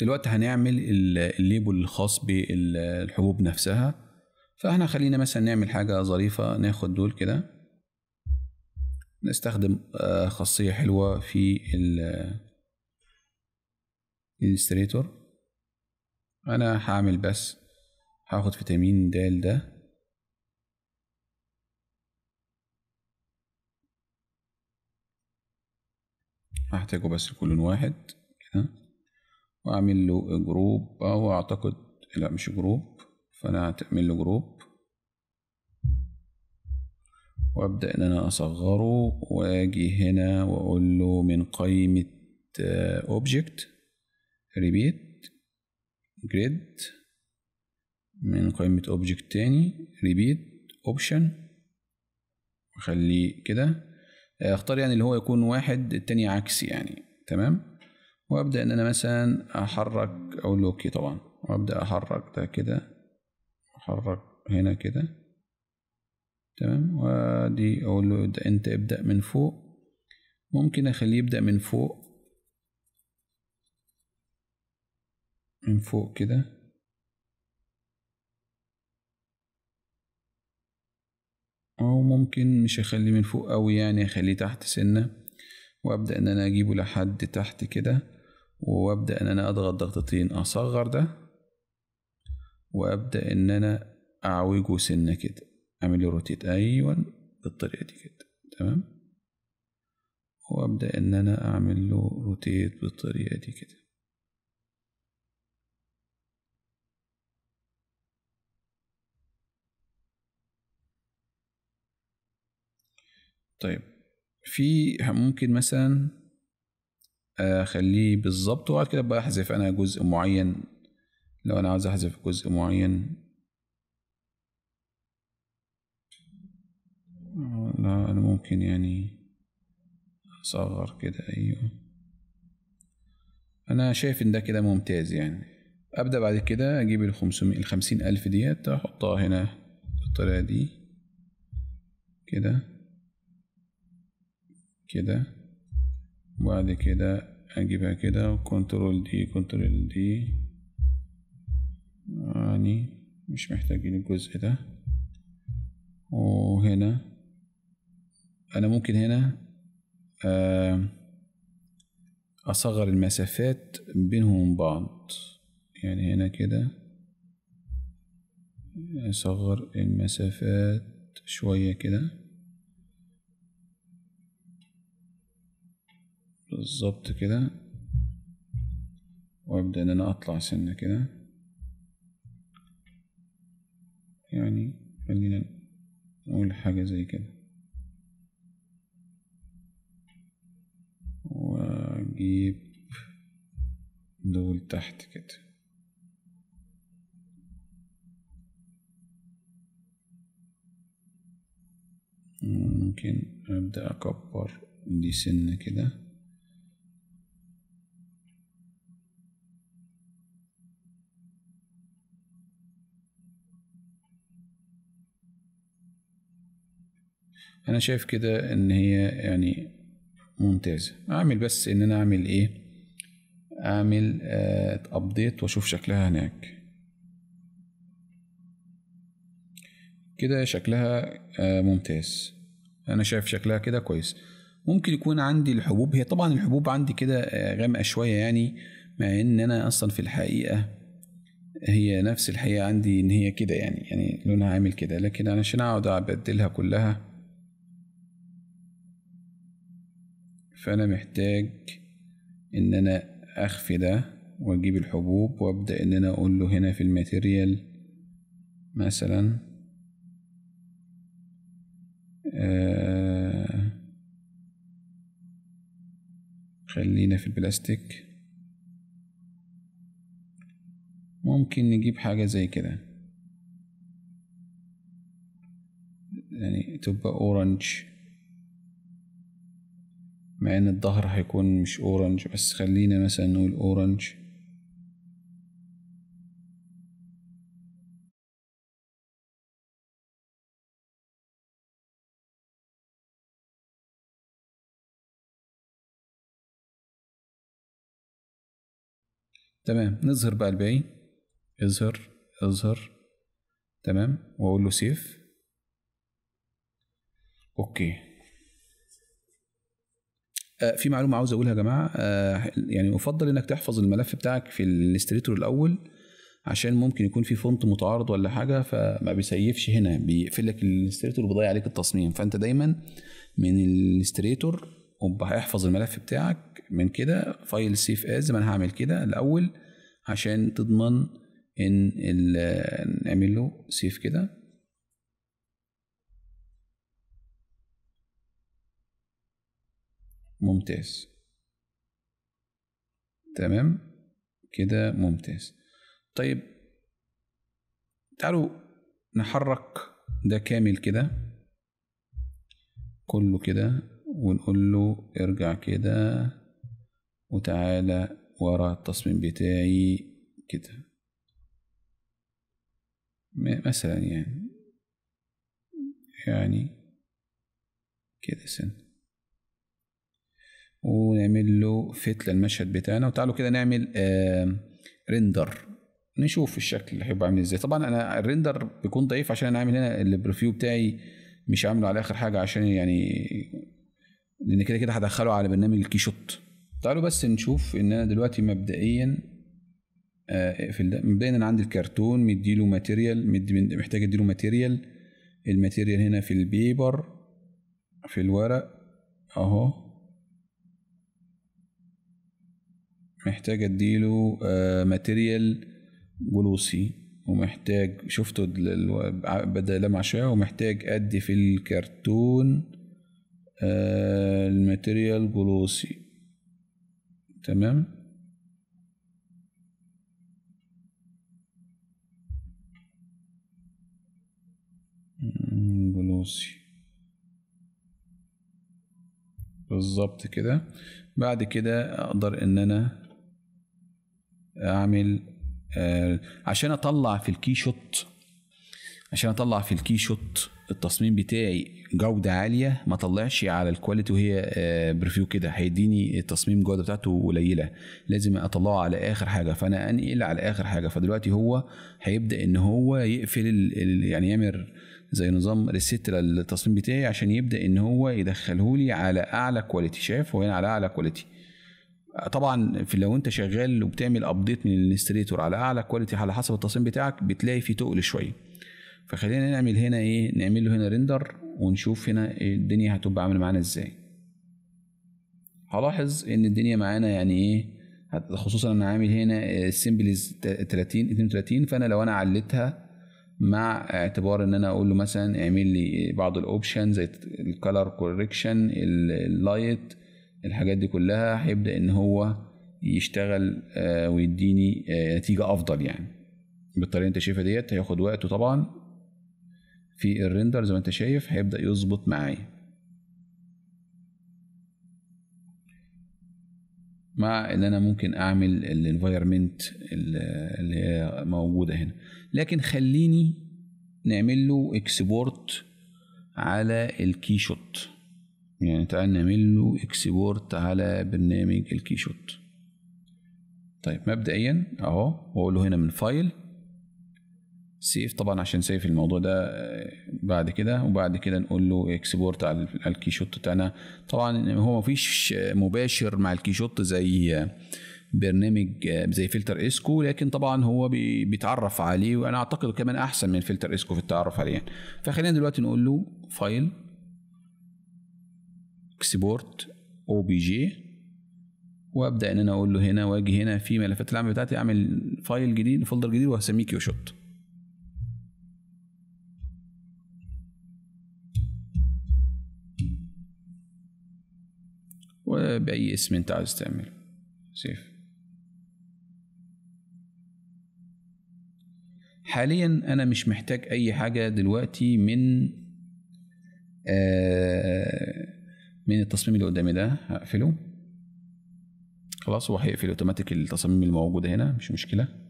دلوقتي هنعمل الليبل الخاص بالحبوب نفسها فاحنا خلينا مثلا نعمل حاجة ظريفة ناخد دول كده نستخدم آه، خاصية حلوة في الإلستريتور أنا هعمل بس هاخد فيتامين د ده هحتاجه بس لكل واحد كده واعمل له جروب او اعتقد لا مش جروب فانا هتعمل له جروب وابدا ان انا اصغره واجي هنا واقول له من قائمه اوبجكت ريبيت جريد من قائمه اوبجكت تاني ريبيت اوبشن اخليه كده اختار يعني اللي هو يكون واحد التاني عكسي يعني تمام وابدا ان انا مثلا احرك اقول له اوكي طبعا وابدا احرك ده كده احرك هنا كده تمام وادي اقول له ده انت ابدا من فوق ممكن اخليه يبدا من فوق من فوق كده او ممكن مش هخليه من فوق قوي يعني هخليه تحت سنة وابدأ ان انا اجيبه لحد تحت كده وابدأ ان انا اضغط ضغطتين اصغر ده وابدأ ان انا اعوجه سنة كده اعمل له روتيت ايوه بالطريقة دي كده تمام وابدأ ان انا اعمل له روتيت بالطريقة دي كده طيب في ممكن مثلا آه، اخليه بالظبط وبعد كده بقى احذف انا جزء معين لو انا عاوز احذف جزء معين لا انا ممكن يعني اصغر كده ايوه انا شايف ان ده كده ممتاز يعني ابدا بعد كده اجيب ال 500 ال 50000 الف ديت احطها هنا بالطريقه دي كده كده وبعد كده اجيبها كده كنترول دي كنترول دي يعني مش محتاجين الجزء ده وهنا انا ممكن هنا آه، اصغر المسافات بينهم بعض يعني هنا كده اصغر المسافات شوية كده بالظبط كده وابدأ ان انا اطلع سنة كده يعني خلينا نقول حاجة زي كده واجيب دول تحت كده ممكن أبدأ أكبر دي سنة كده انا شايف كده ان هي يعني ممتازه اعمل بس ان انا اعمل ايه اعمل ابديت آه، واشوف شكلها هناك كده شكلها آه، ممتاز انا شايف شكلها كده كويس ممكن يكون عندي الحبوب هي طبعا الحبوب عندي كده آه، غامقه شويه يعني مع ان انا اصلا في الحقيقه هي نفس الحقيقه عندي ان هي كده يعني يعني لونها عامل كده لكن انا عشان اقعد ابدلها كلها فأنا محتاج إن أنا أخفي ده وأجيب الحبوب وأبدأ إن أنا أقول له هنا في الماتيريال مثلا آه خلينا في البلاستيك ممكن نجيب حاجة زي كده يعني تبقى أورانج مع ان الظهر هيكون مش اورنج بس خلينا مثلا نقول اورنج تمام نظهر بقى الباقي اظهر اظهر تمام واقول له سيف اوكي آه، في معلومه عاوز اقولها يا جماعه آه، يعني يفضل انك تحفظ الملف بتاعك في الاستريتور الاول عشان ممكن يكون في فونت متعارض ولا حاجه فما بيسيفش هنا بيقفل لك الاستريتور وبيضيع عليك التصميم فانت دايما من الاستريتور هيحفظ الملف بتاعك من كده فايل سيف از ما انا هعمل كده الاول عشان تضمن ان نعمل له سيف كده ممتاز تمام كده ممتاز طيب تعالوا نحرك ده كامل كده كله كده ونقول له ارجع كده وتعالى ورا التصميم بتاعي كده مثلا يعني يعني كده سنه ونعمل له فيت للمشهد بتاعنا وتعالوا كده نعمل آه ريندر نشوف الشكل اللي هيبقى عامل ازاي طبعا انا الريندر بيكون ضعيف عشان انا عامل هنا البروفيو بتاعي مش عامله على اخر حاجه عشان يعني لان كده كده هدخله على برنامج الكيشوت تعالوا بس نشوف ان انا دلوقتي مبدئيا آه، اقفل ده مبدئيا انا عندي الكرتون مديله ماتيريال مدي محتاج اديله ماتيريال الماتيريال هنا في البيبر في الورق اهو محتاج اديله ماتيريال آه، جلوسي ومحتاج شفته بدل مع شوية ومحتاج ادي في الكرتون آه، الماتيريال جلوسي تمام جلوسي بالظبط كده بعد كده اقدر ان انا اعمل آه عشان اطلع في الكي شوت عشان اطلع في الكي شوت التصميم بتاعي جودة عالية ما طلعش على الكواليتي وهي بريفيو آه، كده هيديني التصميم الجودة بتاعته قليلة لازم اطلعه على اخر حاجة فانا انقل على اخر حاجة فدلوقتي هو هيبدأ ان هو يقفل الـ الـ يعني يعمل زي نظام ريسيت للتصميم بتاعي عشان يبدأ ان هو يدخله لي على اعلى كواليتي شايف هو هنا على اعلى كواليتي طبعا في لو انت شغال وبتعمل ابديت من الانستريتور على اعلى كواليتي على حسب التصميم بتاعك بتلاقي في تقل شويه فخلينا نعمل هنا ايه نعمل له هنا ريندر ونشوف هنا الدنيا هتبقى عامله معانا ازاي هلاحظ ان الدنيا معانا يعني ايه خصوصا انا عامل هنا سيمبلز 30 32 فانا لو انا عليتها مع اعتبار ان انا اقول له مثلا اعمل لي بعض الاوبشن زي الكالر كوركشن اللايت الحاجات دي كلها هيبدا ان هو يشتغل آه، ويديني آه، نتيجه افضل يعني بالطريقه اللي انت شايفها ديت هياخد وقته طبعا في الريندر زي ما انت شايف هيبدا يظبط معايا مع ان انا ممكن اعمل الانفايرمنت اللي هي موجوده هنا لكن خليني نعمل له اكسبورت على الكي شوت يعني تعال نعمل له اكسبورت على برنامج الكيشوت طيب مبدئيا اهو واقول له هنا من فايل سيف طبعا عشان سيف الموضوع ده آه، بعد كده وبعد كده نقول له اكسبورت على الكيشوت بتاعنا طبعا هو مفيش مباشر مع الكيشوت زي آه، برنامج آه، زي فلتر اسكو لكن طبعا هو بيتعرف عليه وانا اعتقد كمان احسن من فلتر اسكو في التعرف عليه يعني. فخلينا دلوقتي نقول له فايل اكسبورت او بي جي وابدا ان انا اقول له هنا واجي هنا في ملفات العمل بتاعتي اعمل فايل جديد فولدر جديد وهسميه كيو شوت وباي اسم انت عايز تعمله سيف حاليا انا مش محتاج اي حاجه دلوقتي من آه من التصميم اللي قدامي ده هقفله خلاص هو هيقفل اوتوماتيك التصاميم الموجوده هنا مش مشكله